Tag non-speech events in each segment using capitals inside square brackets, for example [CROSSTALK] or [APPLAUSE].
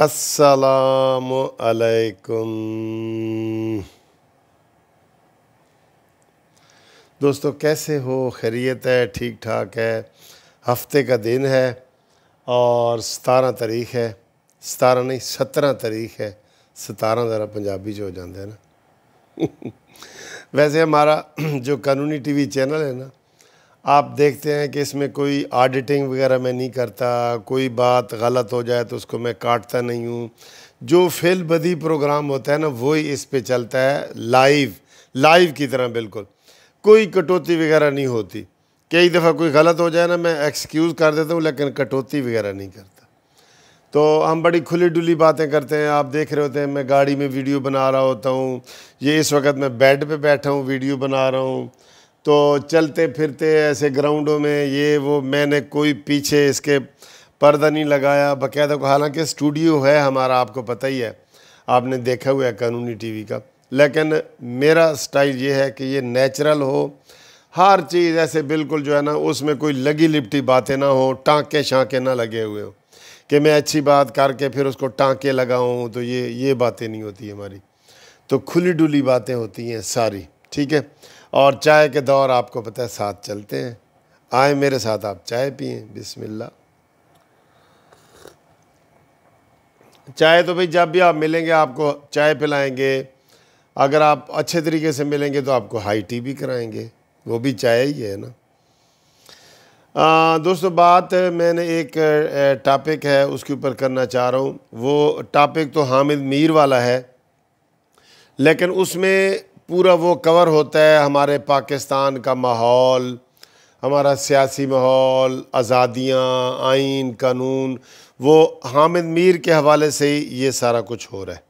असलकुम दोस्तों कैसे हो खैरियत है ठीक ठाक है हफ्ते का दिन है और सतारह तारीख है सतारह नहीं सत्रह तारीख है सतारह ज़रा पंजाबी जो हो जाता है ना [LAUGHS] वैसे हमारा [CLEARS THROAT] जो कानूनी टीवी चैनल है ना आप देखते हैं कि इसमें कोई ऑडिटिंग वगैरह मैं नहीं करता कोई बात गलत हो जाए तो उसको मैं काटता नहीं हूँ जो फेल बदी प्रोग्राम होता है ना वही इस पे चलता है लाइव लाइव की तरह बिल्कुल कोई कटौती वगैरह नहीं होती कई दफ़ा कोई गलत हो जाए ना मैं एक्सक्यूज़ कर देता हूँ लेकिन कटौती वगैरह नहीं करता तो हम बड़ी खुली डुली बातें करते हैं आप देख रहे होते हैं मैं गाड़ी में वीडियो बना रहा होता हूँ ये इस वक्त मैं बेड पर बैठा हूँ वीडियो बना रहा हूँ तो चलते फिरते ऐसे ग्राउंडों में ये वो मैंने कोई पीछे इसके पर्दा नहीं लगाया बकायदा को हालांकि स्टूडियो है हमारा आपको पता ही है आपने देखा हुआ है कानूनी टीवी का लेकिन मेरा स्टाइल ये है कि ये नेचुरल हो हर चीज़ ऐसे बिल्कुल जो है ना उसमें कोई लगी लिपटी बातें ना हो टाँके शाँके ना लगे हुए हो कि मैं अच्छी बात करके फिर उसको टाँके लगाऊँ तो ये ये बातें नहीं होती हमारी तो खुली डुली बातें होती हैं सारी ठीक है और चाय के दौर आपको पता है साथ चलते हैं आए मेरे साथ आप चाय पिए बिस्मिल्लाह चाय तो भाई जब भी आप मिलेंगे आपको चाय पिलाएंगे अगर आप अच्छे तरीके से मिलेंगे तो आपको हाई टी भी कराएंगे वो भी चाय ही है ना आ, दोस्तों बात मैंने एक टॉपिक है उसके ऊपर करना चाह रहा हूँ वो टॉपिक तो हामिद मीर वाला है लेकिन उसमें पूरा वो कवर होता है हमारे पाकिस्तान का माहौल हमारा सियासी माहौल आज़ादियाँ आइन कानून वो हामिद मीर के हवाले से ही ये सारा कुछ हो रहा है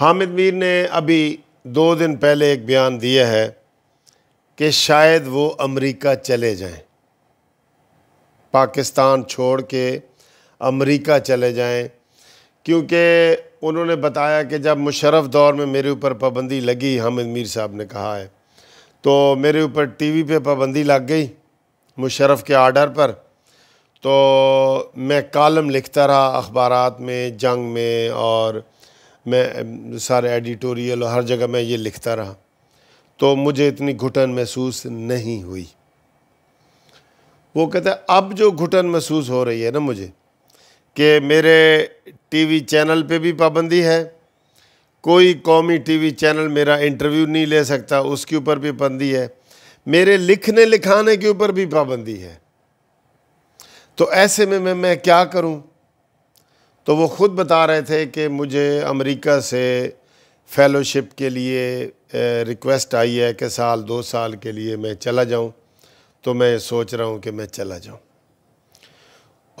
हामिद मीर ने अभी दो दिन पहले एक बयान दिया है कि शायद वो अमेरिका चले जाएं पाकिस्तान छोड़ के अमेरिका चले जाएं क्योंकि उन्होंने बताया कि जब मुशरफ दौर में मेरे ऊपर पाबंदी लगी हामिद मीर साहब ने कहा है तो मेरे ऊपर टीवी पे पाबंदी लग गई मुशरफ के आर्डर पर तो मैं कॉलम लिखता रहा अखबार में जंग में और मैं सारे एडिटोरियल और हर जगह मैं ये लिखता रहा तो मुझे इतनी घुटन महसूस नहीं हुई वो कहते अब जो घुटन महसूस हो रही है ना मुझे कि मेरे टीवी चैनल पे भी पाबंदी है कोई कौमी टीवी चैनल मेरा इंटरव्यू नहीं ले सकता उसके ऊपर भी पाबंदी है मेरे लिखने लिखाने के ऊपर भी पाबंदी है तो ऐसे में मैं मैं क्या करूं तो वो ख़ुद बता रहे थे कि मुझे अमेरिका से फेलोशिप के लिए रिक्वेस्ट आई है कि साल दो साल के लिए मैं चला जाऊं तो मैं सोच रहा हूं कि मैं चला जाऊं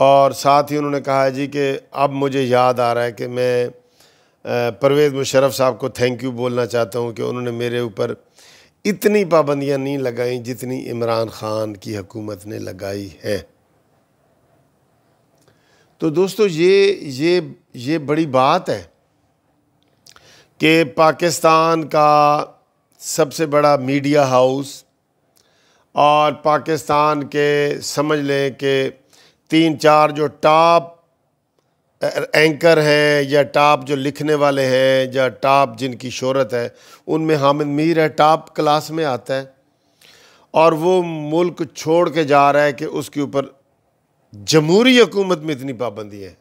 और साथ ही उन्होंने कहा है जी कि अब मुझे याद आ रहा है कि मैं परवेज़ मुशरफ साहब को थैंक यू बोलना चाहता हूँ कि उन्होंने मेरे ऊपर इतनी पाबंदियाँ नहीं लगाई जितनी इमरान ख़ान की हकूमत ने लगाई है तो दोस्तों ये ये ये बड़ी बात है कि पाकिस्तान का सबसे बड़ा मीडिया हाउस और पाकिस्तान के समझ लें कि तीन चार जो टॉप एंकर हैं या टॉप जो लिखने वाले हैं या टॉप जिनकी शहरत है उनमें हामिद मीर है टॉप क्लास में आता है और वो मुल्क छोड़ के जा रहा है कि उसके ऊपर जमहूरी हुकूमत में इतनी पाबंदी है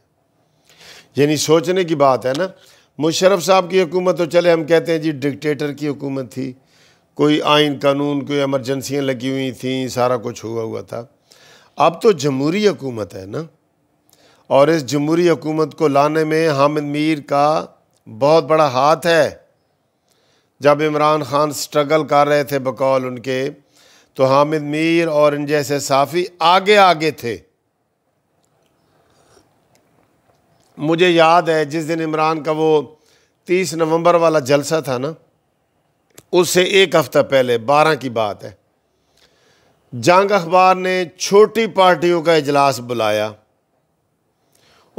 यानी सोचने की बात है ना मुशरफ साहब की हुकूमत तो चले हम कहते हैं जी डिक्टेटर की हुकूमत थी कोई आइन कानून कोई एमरजेंसियाँ लगी हुई थी सारा कुछ हुआ हुआ था अब तो जमहूरी हकूमत है ना और इस जमहूरी हकूमत को लाने में हामिद मीर का बहुत बड़ा हाथ है जब इमरान ख़ान स्ट्रगल कर रहे थे बकौल उनके तो हामिद मीर और इन जैसे साफ़ी आगे आगे थे मुझे याद है जिस दिन इमरान का वो तीस नवंबर वाला जलसा था ना उससे एक हफ़्ता पहले बारह की बात है जंग अखबार ने छोटी पार्टियों का इजलास बुलाया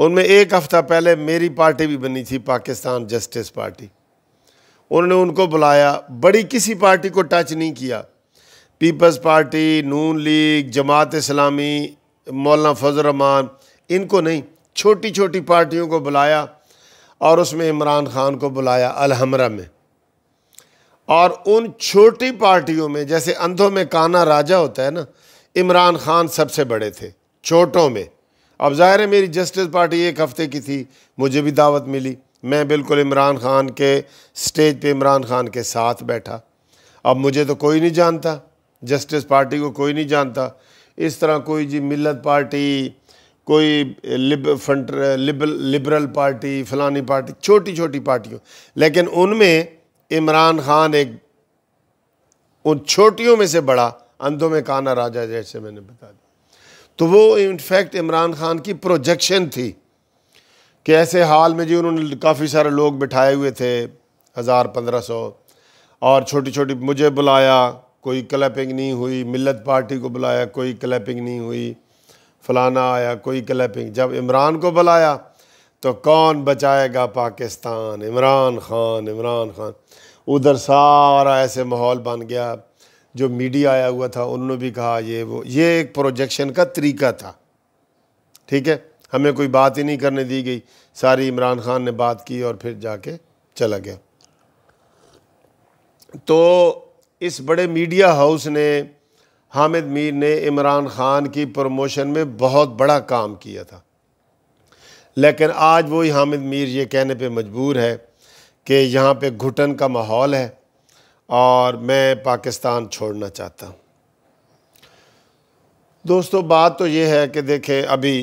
उनमें एक हफ़्ता पहले मेरी पार्टी भी बनी थी पाकिस्तान जस्टिस पार्टी उन्होंने उनको बुलाया बड़ी किसी पार्टी को टच नहीं किया पीपल्स पार्टी नून लीग जमात इस्लामी मौलाना फजलरहमान इनको नहीं छोटी छोटी पार्टियों को बुलाया और उसमें इमरान खान को बुलाया अलहमरा में और उन छोटी पार्टियों में जैसे अंधों में काना राजा होता है ना इमरान खान सबसे बड़े थे छोटों में अब ज़ाहिर है मेरी जस्टिस पार्टी एक हफ़्ते की थी मुझे भी दावत मिली मैं बिल्कुल इमरान खान के स्टेज पे इमरान खान के साथ बैठा अब मुझे तो कोई नहीं जानता जस्टिस पार्टी को कोई नहीं जानता इस तरह कोई जी मिलत पार्टी कोई लिब फंट लिबरल पार्टी फ़लानी पार्टी छोटी छोटी पार्टियों लेकिन उनमें इमरान खान एक उन छोटियों में से बड़ा अंधों में काना राजा जैसे मैंने बता दिया तो वो इनफैक्ट इमरान खान की प्रोजेक्शन थी कि ऐसे हाल में जी उन्होंने काफ़ी सारे लोग बिठाए हुए थे हज़ार पंद्रह सौ और छोटी छोटी मुझे बुलाया कोई क्लैपिंग नहीं हुई मिलत पार्टी को बुलाया कोई क्लैपिंग नहीं हुई फलाना आया कोई क्लैपिंग जब इमरान को बुलाया तो कौन बचाएगा पाकिस्तान इमरान खान इमरान खान उधर सारा ऐसे माहौल बन गया जो मीडिया आया हुआ था उन्होंने भी कहा ये वो ये एक प्रोजेक्शन का तरीका था ठीक है हमें कोई बात ही नहीं करने दी गई सारी इमरान खान ने बात की और फिर जाके चला गया तो इस बड़े मीडिया हाउस ने हामिद मीर ने इमरान ख़ान की प्रमोशन में बहुत बड़ा काम किया था लेकिन आज वही हामिद मीर ये कहने पे मजबूर है कि यहाँ पे घुटन का माहौल है और मैं पाकिस्तान छोड़ना चाहता हूँ दोस्तों बात तो ये है कि देखें अभी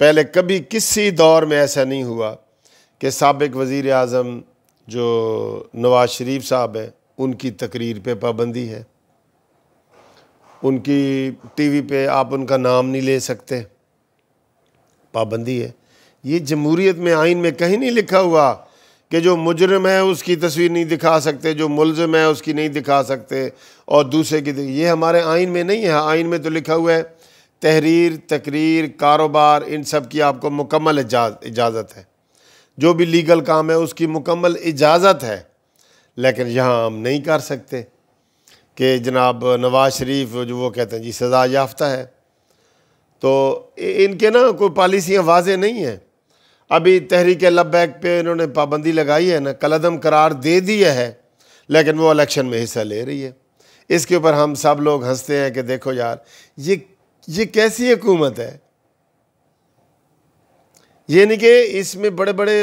पहले कभी किसी दौर में ऐसा नहीं हुआ कि सबक वज़ी अजम जो नवाज़ शरीफ साहब हैं उनकी तकरीर पे पाबंदी है उनकी टीवी पे आप उनका नाम नहीं ले सकते पाबंदी है ये जमहूरीत में आइन में कहीं नहीं लिखा हुआ कि जो मुजरम है उसकी तस्वीर नहीं दिखा सकते जो मुलजम है उसकी नहीं दिखा सकते और दूसरे की ये हमारे आइन में नहीं है आइन में तो लिखा हुआ है तहरीर तकरीर कारोबार इन सब की आपको मुकम्मल इजाज़त है जो भी लीगल काम है उसकी मुकम्मल इजाज़त है लेकिन यहाँ हम नहीं कर सकते कि जनाब नवाज शरीफ जो वो कहते हैं जी सज़ा याफ्ता है तो इनके ना कोई पॉलिसियाँ वाजे नहीं हैं अभी तहरीक लबैक पे इन्होंने पाबंदी लगाई है ना कलदम करार दे दिया है लेकिन वो इलेक्शन में हिस्सा ले रही है इसके ऊपर हम सब लोग हंसते हैं कि देखो यार ये ये कैसी हुकूमत है ये नहीं कि इसमें बड़े बड़े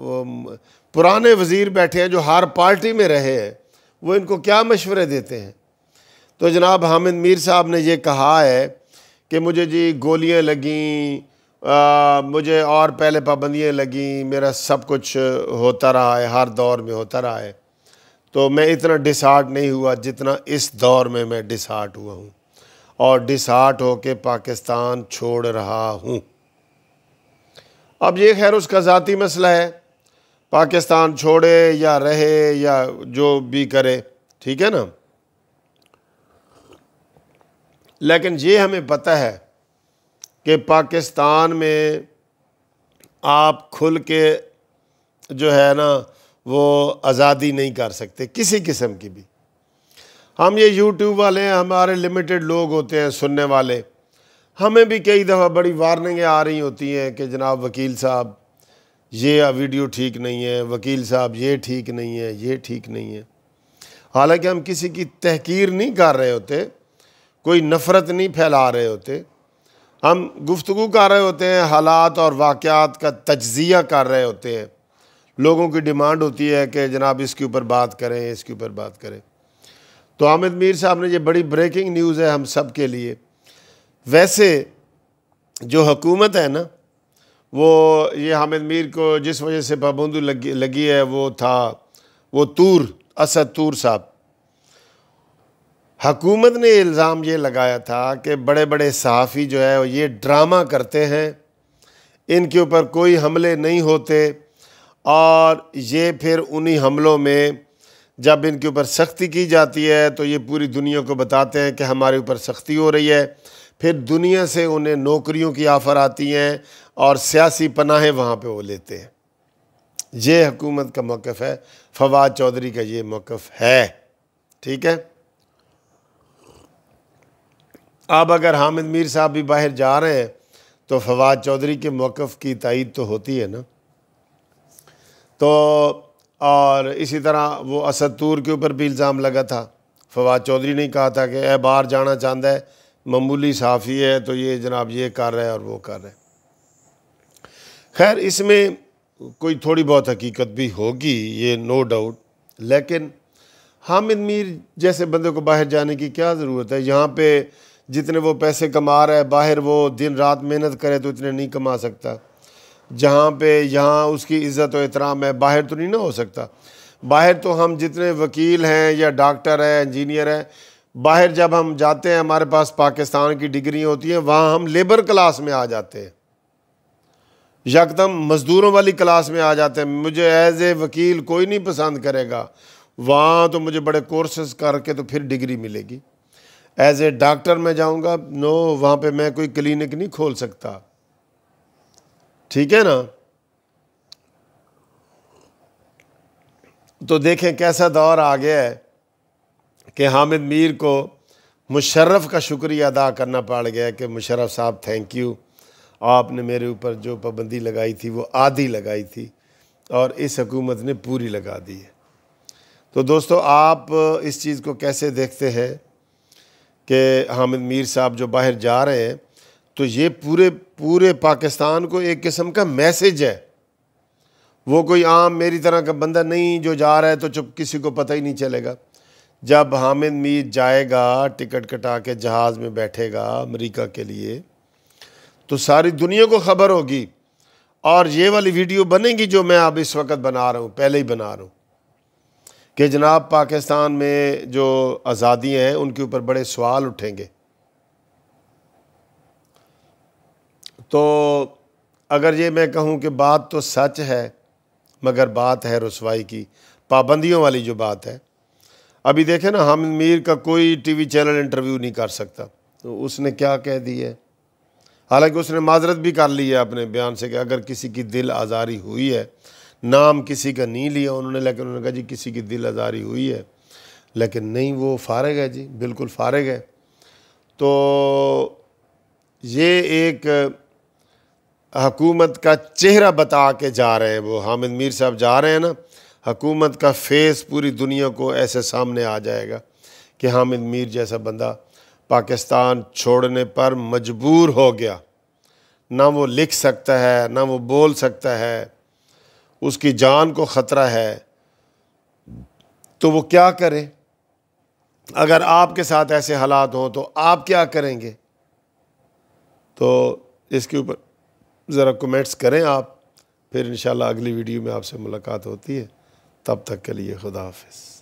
पुराने वज़ीर बैठे हैं जो हर पार्टी में रहे हैं वो इनको क्या मशवरे देते हैं तो जनाब हामिद मीर साहब ने ये कहा है कि मुझे जी गोलियां लगीं आ, मुझे और पहले पाबंदियाँ लगीं मेरा सब कुछ होता रहा है हर दौर में होता रहा है तो मैं इतना डिसहार्ट नहीं हुआ जितना इस दौर में मैं डिसहार्ट हुआ हूँ और डिसहार्ट होके पाकिस्तान छोड़ रहा हूँ अब ये खैर उसका ज़ाती मसला है पाकिस्तान छोड़े या रहे या जो भी करे ठीक है ना लेकिन ये हमें पता है कि पाकिस्तान में आप खुल के जो है ना वो आज़ादी नहीं कर सकते किसी किस्म की भी हम ये यूट्यूब वाले हैं हमारे लिमिटेड लोग होते हैं सुनने वाले हमें भी कई दफ़ा बड़ी वार्निंगें आ रही होती हैं कि जनाब वकील साहब ये वीडियो ठीक नहीं है वकील साहब ये ठीक नहीं है ये ठीक नहीं है हालांकि हम किसी की तहकीर नहीं कर रहे होते कोई नफ़रत नहीं फैला रहे होते हम गुफ्तु कर रहे होते हैं हालात और वाक़ात का तजिया कर रहे होते हैं लोगों की डिमांड होती है कि जनाब इसके ऊपर बात करें इसके ऊपर बात करें तो आमिद मीर साहब ने ये बड़ी ब्रेकिंग न्यूज़ है हम सब के लिए वैसे जो हकूमत है ना वो ये हामिद मीर को जिस वजह से पाबंदी लगी लगी है वो था वो तूर असद तूर साहब हकूमत ने इल्ज़ाम ये लगाया था कि बड़े बड़े सहाफ़ी जो है ये ड्रामा करते हैं इनके ऊपर कोई हमले नहीं होते और ये फिर उन्हीं हमलों में जब इनके ऊपर सख्ती की जाती है तो ये पूरी दुनिया को बताते हैं कि हमारे ऊपर सख्ती हो रही है फिर दुनिया से उन्हें नौकरियों की ऑफ़र आती हैं और सियासी पनाहें वहाँ पर वो लेते हैं ये हकूमत का मौक़ है फवाद चौधरी का ये मौक़ है ठीक है अब अगर हामिद मीर साहब भी बाहर जा रहे हैं तो फवाद चौधरी के मौक़ की तइद तो होती है ना तो और इसी तरह वो तूर के ऊपर भी इल्ज़ाम लगा था फवाद चौधरी ने कहा था कि ए बाहर जाना चाहता है मामूली साफ़ी है तो ये जनाब ये कर रहा है और वो कर रहे हैं खैर इसमें कोई थोड़ी बहुत हकीकत भी होगी ये नो डाउट लेकिन हामिद मीर जैसे बंदे को बाहर जाने की क्या ज़रूरत है यहाँ पर जितने वो पैसे कमा रहा है बाहर वो दिन रात मेहनत करे तो इतने नहीं कमा सकता जहाँ पे यहाँ उसकी इज़्ज़त और एहतराम है बाहर तो नहीं ना हो सकता बाहर तो हम जितने वकील हैं या डॉक्टर हैं इंजीनियर हैं बाहर जब हम जाते हैं हमारे पास पाकिस्तान की डिग्री होती है वहाँ हम लेबर क्लास में आ जाते हैं यकदम मज़दूरों वाली क्लास में आ जाते हैं मुझे एज ए वकील कोई नहीं पसंद करेगा वहाँ तो मुझे बड़े कोर्सेस करके तो फिर डिग्री मिलेगी एज ए डॉक्टर मैं जाऊंगा नो वहाँ पे मैं कोई क्लिनिक नहीं खोल सकता ठीक है ना तो देखें कैसा दौर आ गया है कि हामिद मीर को मुशर्रफ का शुक्रिया अदा करना पड़ गया कि मुशर्रफ साहब थैंक यू आपने मेरे ऊपर जो पाबंदी लगाई थी वो आधी लगाई थी और इस हकूमत ने पूरी लगा दी है तो दोस्तों आप इस चीज़ को कैसे देखते हैं कि हामिद मीर साहब जो बाहर जा रहे हैं तो ये पूरे पूरे पाकिस्तान को एक किस्म का मैसेज है वो कोई आम मेरी तरह का बंदा नहीं जो जा रहा है तो चुप किसी को पता ही नहीं चलेगा जब हामिद मीर जाएगा टिकट कटा के जहाज़ में बैठेगा अमेरिका के लिए तो सारी दुनिया को खबर होगी और ये वाली वीडियो बनेगी जो मैं अब इस वक्त बना रहा हूँ पहले ही बना रहा हूँ कि जनाब पाकिस्तान में जो आज़ादियाँ हैं उनके ऊपर बड़े सवाल उठेंगे तो अगर ये मैं कहूँ कि बात तो सच है मगर बात है रसवाई की पाबंदियों वाली जो बात है अभी देखें ना हम मीर का कोई टीवी चैनल इंटरव्यू नहीं कर सकता तो उसने क्या कह दी है हालांकि उसने माजरत भी कर ली है अपने बयान से कि अगर किसी की दिल आज़ारी हुई है नाम किसी का नहीं लिया उन्होंने लेकिन उन्होंने कहा जी किसी की दिल आज़ारी हुई है लेकिन नहीं वो फारग है जी बिल्कुल फारग है तो ये एक हकूमत का चेहरा बता के जा रहे हैं वो हामिद मीर साहब जा रहे हैं ना हकूमत का फेस पूरी दुनिया को ऐसे सामने आ जाएगा कि हामिद मीर जैसा बंदा पाकिस्तान छोड़ने पर मजबूर हो गया ना वो लिख सकता है ना वो बोल सकता है उसकी जान को ख़तरा है तो वो क्या करे अगर आपके साथ ऐसे हालात हों तो आप क्या करेंगे तो इसके ऊपर ज़रा कमेंट्स करें आप फिर इन अगली वीडियो में आपसे मुलाकात होती है तब तक के लिए खुदा हाफिज़